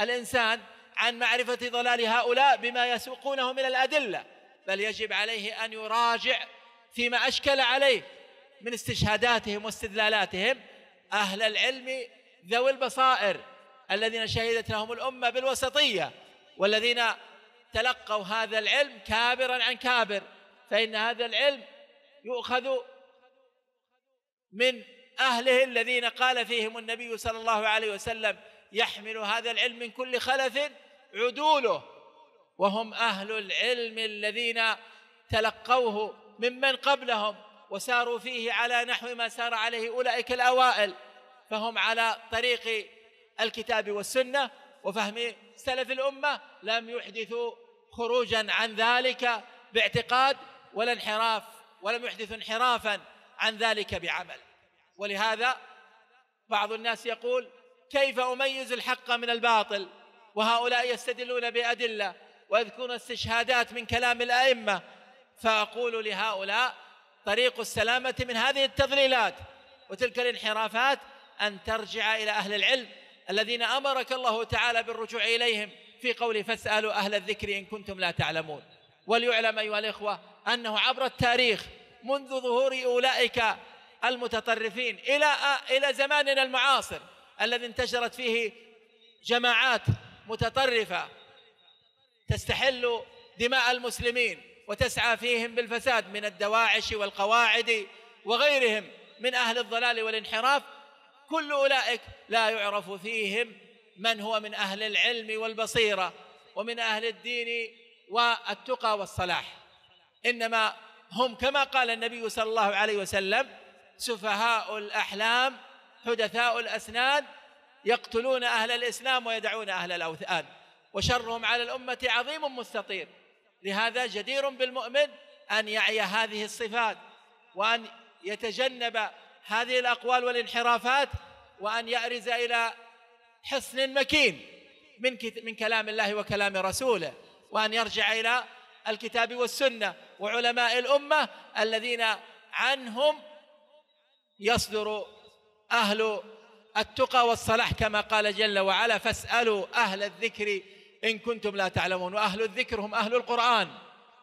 الإنسان عن معرفة ضلال هؤلاء بما يسوقونه من الأدلة بل يجب عليه أن يراجع فيما أشكل عليه من استشهاداتهم واستدلالاتهم أهل العلم ذوي البصائر الذين شهدت لهم الامه بالوسطيه والذين تلقوا هذا العلم كابرا عن كابر فان هذا العلم يؤخذ من اهله الذين قال فيهم النبي صلى الله عليه وسلم يحمل هذا العلم من كل خلف عدوله وهم اهل العلم الذين تلقوه ممن قبلهم وساروا فيه على نحو ما سار عليه اولئك الاوائل فهم على طريق الكتاب والسنة وفهم سلف الأمة لم يحدثوا خروجا عن ذلك باعتقاد ولا انحراف ولم يحدثوا انحرافا عن ذلك بعمل ولهذا بعض الناس يقول كيف أميز الحق من الباطل وهؤلاء يستدلون بأدلة ويذكرون استشهادات من كلام الأئمة فأقول لهؤلاء طريق السلامة من هذه التضليلات وتلك الانحرافات أن ترجع إلى أهل العلم الذين أمرك الله تعالى بالرجوع إليهم في قول فاسألوا أهل الذكر إن كنتم لا تعلمون وليعلم أيها الإخوة أنه عبر التاريخ منذ ظهور أولئك المتطرفين إلى إلى زماننا المعاصر الذي انتشرت فيه جماعات متطرفة تستحل دماء المسلمين وتسعى فيهم بالفساد من الدواعش والقواعد وغيرهم من أهل الضلال والانحراف كل اولئك لا يعرف فيهم من هو من اهل العلم والبصيره ومن اهل الدين والتقى والصلاح انما هم كما قال النبي صلى الله عليه وسلم سفهاء الاحلام حدثاء الاسنان يقتلون اهل الاسلام ويدعون اهل الاوثان وشرهم على الامه عظيم مستطير لهذا جدير بالمؤمن ان يعي هذه الصفات وان يتجنب هذه الأقوال والانحرافات وأن يأرز إلى حصن مكين من من كلام الله وكلام رسوله وأن يرجع إلى الكتاب والسنة وعلماء الأمة الذين عنهم يصدر أهل التقى والصلاح كما قال جل وعلا فاسألوا أهل الذكر إن كنتم لا تعلمون وأهل الذكر هم أهل القرآن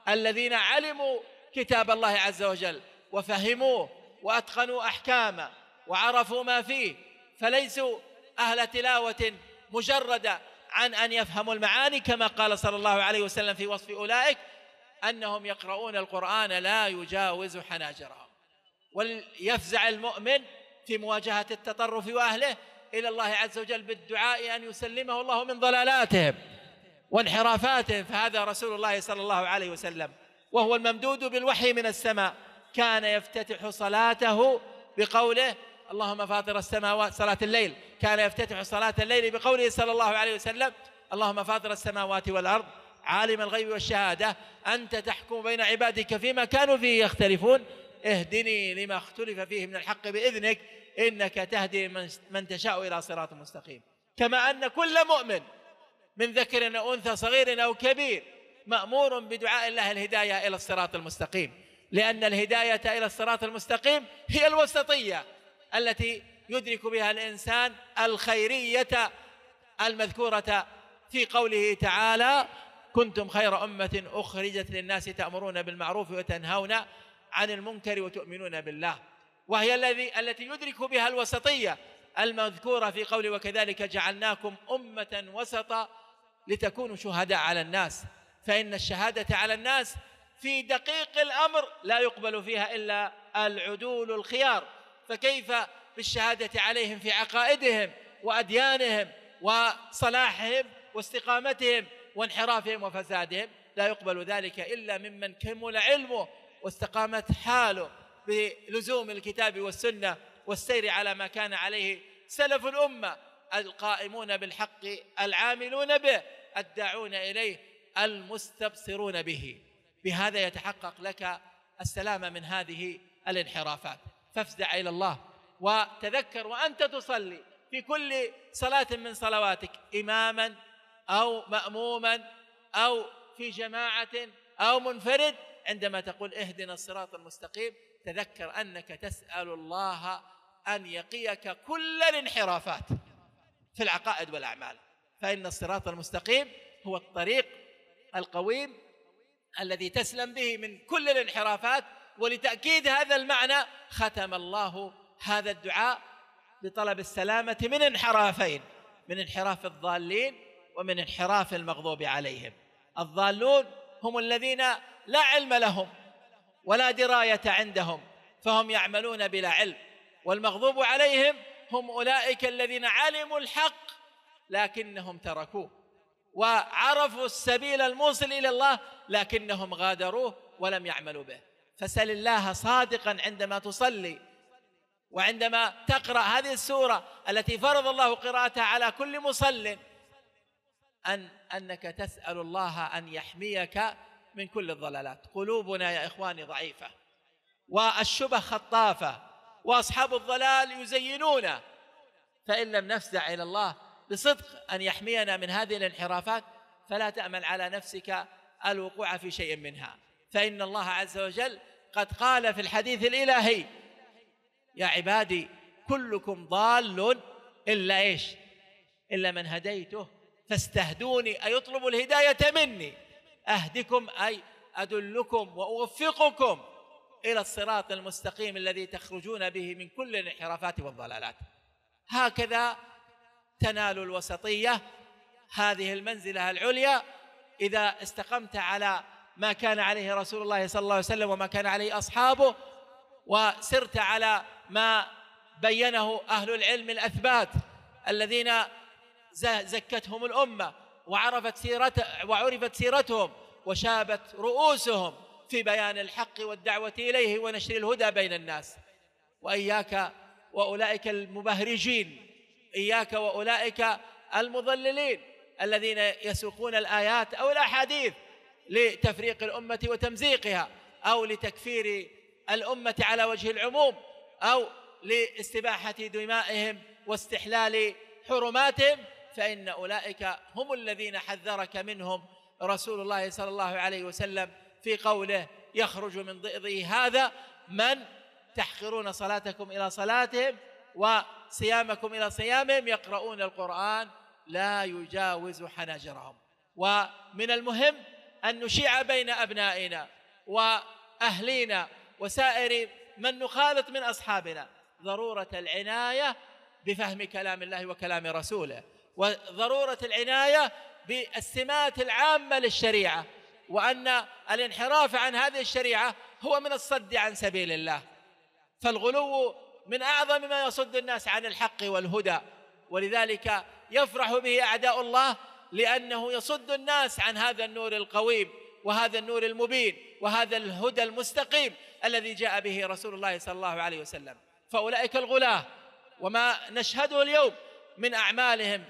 الذين علموا كتاب الله عز وجل وفهموه وأتقنوا أحكامه وعرفوا ما فيه فليسوا أهل تلاوة مجردة عن أن يفهموا المعاني كما قال صلى الله عليه وسلم في وصف أولئك أنهم يقرؤون القرآن لا يجاوز حناجرهم وليفزع المؤمن في مواجهة التطرف وأهله إلى الله عز وجل بالدعاء أن يسلمه الله من ضلالاتهم وانحرافاتهم فهذا رسول الله صلى الله عليه وسلم وهو الممدود بالوحي من السماء كان يفتتح صلاته بقوله اللهم فاطر السماوات صلاة الليل كان يفتتح صلاة الليل بقوله صلى الله عليه وسلم اللهم فاطر السماوات والأرض عالم الغيب والشهادة أنت تحكم بين عبادك فيما كانوا فيه يختلفون اهدني لما اختلف فيه من الحق بإذنك إنك تهدي من تشاء إلى صراط مستقيم كما أن كل مؤمن من ذكر أو أنثى صغير أو كبير مأمور بدعاء الله الهداية إلى الصراط المستقيم لأن الهداية إلى الصراط المستقيم هي الوسطية التي يدرك بها الإنسان الخيرية المذكورة في قوله تعالى كنتم خير أمة أخرجت للناس تأمرون بالمعروف وتنهون عن المنكر وتؤمنون بالله وهي الذي التي يدرك بها الوسطية المذكورة في قوله وكذلك جعلناكم أمة وسطا لتكونوا شهداء على الناس فإن الشهادة على الناس في دقيق الامر لا يقبل فيها الا العدول الخيار فكيف بالشهاده عليهم في عقائدهم واديانهم وصلاحهم واستقامتهم وانحرافهم وفسادهم لا يقبل ذلك الا ممن كمل علمه واستقامت حاله بلزوم الكتاب والسنه والسير على ما كان عليه سلف الامه القائمون بالحق العاملون به الداعون اليه المستبصرون به بهذا يتحقق لك السلامة من هذه الانحرافات فافزع إلى الله وتذكر وأنت تصلي في كل صلاة من صلواتك إماما أو مأموما أو في جماعة أو منفرد عندما تقول اهدنا الصراط المستقيم تذكر أنك تسأل الله أن يقيك كل الانحرافات في العقائد والأعمال فإن الصراط المستقيم هو الطريق القويم الذي تسلم به من كل الانحرافات ولتأكيد هذا المعنى ختم الله هذا الدعاء بطلب السلامة من انحرافين من انحراف الضالين ومن انحراف المغضوب عليهم الضالون هم الذين لا علم لهم ولا دراية عندهم فهم يعملون بلا علم والمغضوب عليهم هم أولئك الذين علموا الحق لكنهم تركوه وعرفوا السبيل الموصل الى الله لكنهم غادروه ولم يعملوا به فسل الله صادقا عندما تصلي وعندما تقرا هذه السوره التي فرض الله قراءتها على كل مصل ان انك تسال الله ان يحميك من كل الضلالات قلوبنا يا اخواني ضعيفه والشبه خطافه واصحاب الضلال يزينون فان لم نفزع الى الله بصدق أن يحمينا من هذه الانحرافات فلا تأمل على نفسك الوقوع في شيء منها فإن الله عز وجل قد قال في الحديث الإلهي يا عبادي كلكم ضال إلا إيش إلا من هديته فاستهدوني أي الهداية مني أهدكم أي أدلكم وأوفقكم إلى الصراط المستقيم الذي تخرجون به من كل الانحرافات والضلالات هكذا تنال الوسطيه هذه المنزله العليا اذا استقمت على ما كان عليه رسول الله صلى الله عليه وسلم وما كان عليه اصحابه وسرت على ما بينه اهل العلم الاثبات الذين زكتهم الامه وعرفت سيرت وعرفت سيرتهم وشابت رؤوسهم في بيان الحق والدعوه اليه ونشر الهدى بين الناس واياك واولئك المبهرجين إياك وأولئك المضللين الذين يسوقون الآيات أو الأحاديث لتفريق الأمة وتمزيقها أو لتكفير الأمة على وجه العموم أو لاستباحة دمائهم واستحلال حرماتهم فإن أولئك هم الذين حذرك منهم رسول الله صلى الله عليه وسلم في قوله يخرج من ضئضه هذا من تحقرون صلاتكم إلى صلاتهم و صيامكم إلى صيامهم يقرؤون القرآن لا يجاوز حناجرهم ومن المهم أن نشيع بين أبنائنا وأهلينا وسائر من نخالط من أصحابنا ضرورة العناية بفهم كلام الله وكلام رسوله وضرورة العناية بالسمات العامة للشريعة وأن الانحراف عن هذه الشريعة هو من الصد عن سبيل الله فالغلو من اعظم ما يصد الناس عن الحق والهدى ولذلك يفرح به اعداء الله لانه يصد الناس عن هذا النور القويم وهذا النور المبين وهذا الهدى المستقيم الذي جاء به رسول الله صلى الله عليه وسلم فاولئك الغلاه وما نشهده اليوم من اعمالهم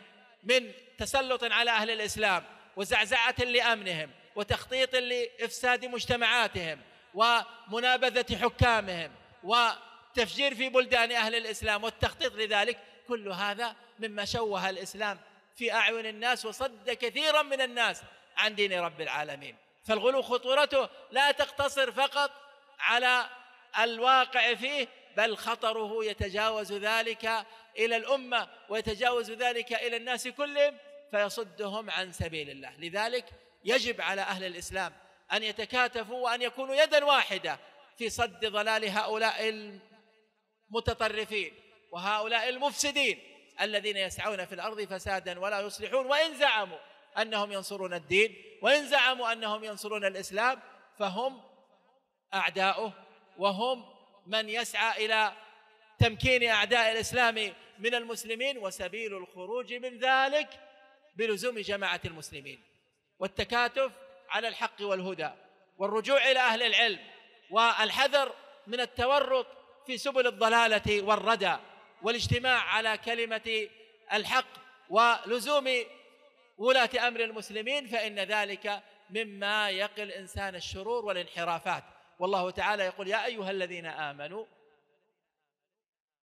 من تسلط على اهل الاسلام وزعزعه لامنهم وتخطيط لافساد مجتمعاتهم ومنابذه حكامهم و التفجير في بلدان أهل الإسلام والتخطيط لذلك كل هذا مما شوه الإسلام في أعين الناس وصد كثيرا من الناس عن دين رب العالمين فالغلو خطورته لا تقتصر فقط على الواقع فيه بل خطره يتجاوز ذلك إلى الأمة ويتجاوز ذلك إلى الناس كلهم فيصدهم عن سبيل الله لذلك يجب على أهل الإسلام أن يتكاتفوا وأن يكونوا يدا واحدة في صد ضلال هؤلاء متطرفين وهؤلاء المفسدين الذين يسعون في الارض فسادا ولا يصلحون وان زعموا انهم ينصرون الدين وان زعموا انهم ينصرون الاسلام فهم اعداؤه وهم من يسعى الى تمكين اعداء الاسلام من المسلمين وسبيل الخروج من ذلك بلزوم جماعه المسلمين والتكاتف على الحق والهدى والرجوع الى اهل العلم والحذر من التورط في سبل الضلاله والردى والاجتماع على كلمه الحق ولزوم ولاه امر المسلمين فان ذلك مما يقل إنسان الشرور والانحرافات والله تعالى يقول يا ايها الذين امنوا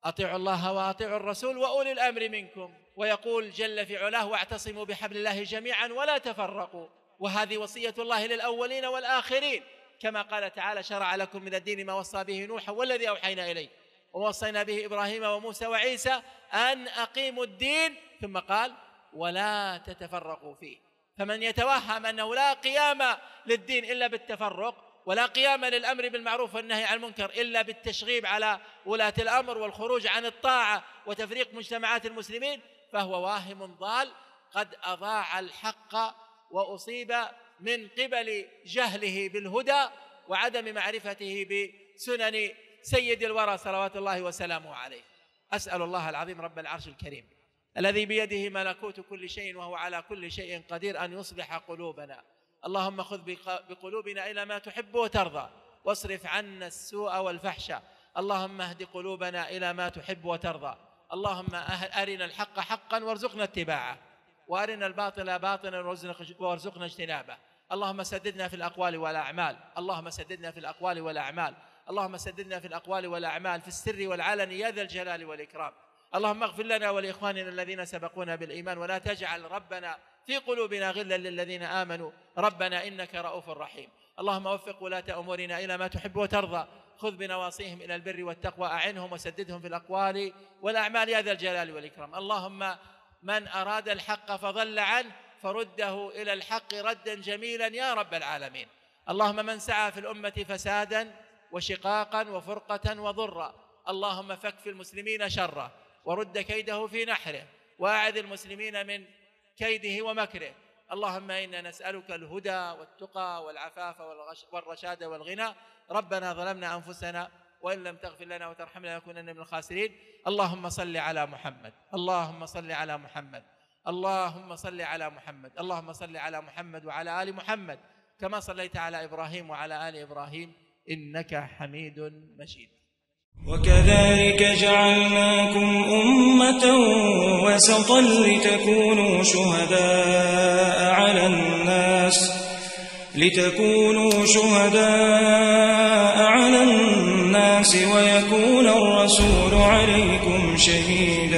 اطيعوا الله واطيعوا الرسول واولي الامر منكم ويقول جل في علاه واعتصموا بحبل الله جميعا ولا تفرقوا وهذه وصيه الله للاولين والاخرين كما قال تعالى شرع لكم من الدين ما وصى به نوحا والذي أوحينا إليه ووصينا به إبراهيم وموسى وعيسى أن أقيموا الدين ثم قال ولا تتفرقوا فيه فمن يتوهم أنه لا قيام للدين إلا بالتفرق ولا قيام للامر بالمعروف والنهي عن المنكر الا بالتشغيب على ولاه الامر والخروج عن الطاعه وتفريق مجتمعات المسلمين فهو واهم ضال قد اضاع الحق واصيب من قبل جهله بالهدى وعدم معرفته بسنن سيد الورى صلوات الله وسلامه عليه أسأل الله العظيم رب العرش الكريم الذي بيده ملكوت كل شيء وهو على كل شيء قدير أن يصلح قلوبنا اللهم خذ بقلوبنا إلى ما تحب وترضى واصرف عنا السوء والفحشة اللهم اهد قلوبنا إلى ما تحب وترضى اللهم أه-، أرنا الحق حقا وارزقنا اتباعه وارنا الباطل باطلا وارزقنا اجتنابه اللهم سددنا في الأقوال والأعمال اللهم سددنا في الأقوال والأعمال اللهم سددنا في الأقوال والأعمال في السر والعلن يا ذا الجلال والإكرام اللهم اغفر لنا ولإخواننا الذين سبقونا بالإيمان ولا تجعل ربنا في قلوبنا غلا للذين آمنوا ربنا إنك رؤوف رحيم اللهم وفق ولاة أمورنا إلى ما تحب وترضى خذ بنواصيهم إلى البر والتقوى أعنهم وسددهم في الأقوال والأعمال يا ذا الجلال والإكرام اللهم من أراد الحق فضل عنه فرده إلى الحق ردا جميلا يا رب العالمين اللهم من سعى في الأمة فسادا وشقاقا وفرقة وضرا اللهم فك في المسلمين شره ورد كيده في نحره وأعذ المسلمين من كيده ومكره اللهم إنا نسألك الهدى والتقى والعفاف والرشاد والغنى ربنا ظلمنا أنفسنا وإن لم تغفر لنا وترحمنا لنكونن من الخاسرين اللهم صل على محمد اللهم صل على محمد اللهم صل على محمد اللهم صل على محمد وعلى ال محمد كما صليت على ابراهيم وعلى ال ابراهيم انك حميد مجيد وكذلك جعلناكم امه وسطا لتكونوا شهداء على الناس لتكونوا شهداء على الناس ويكون الرسول عليكم شهيدا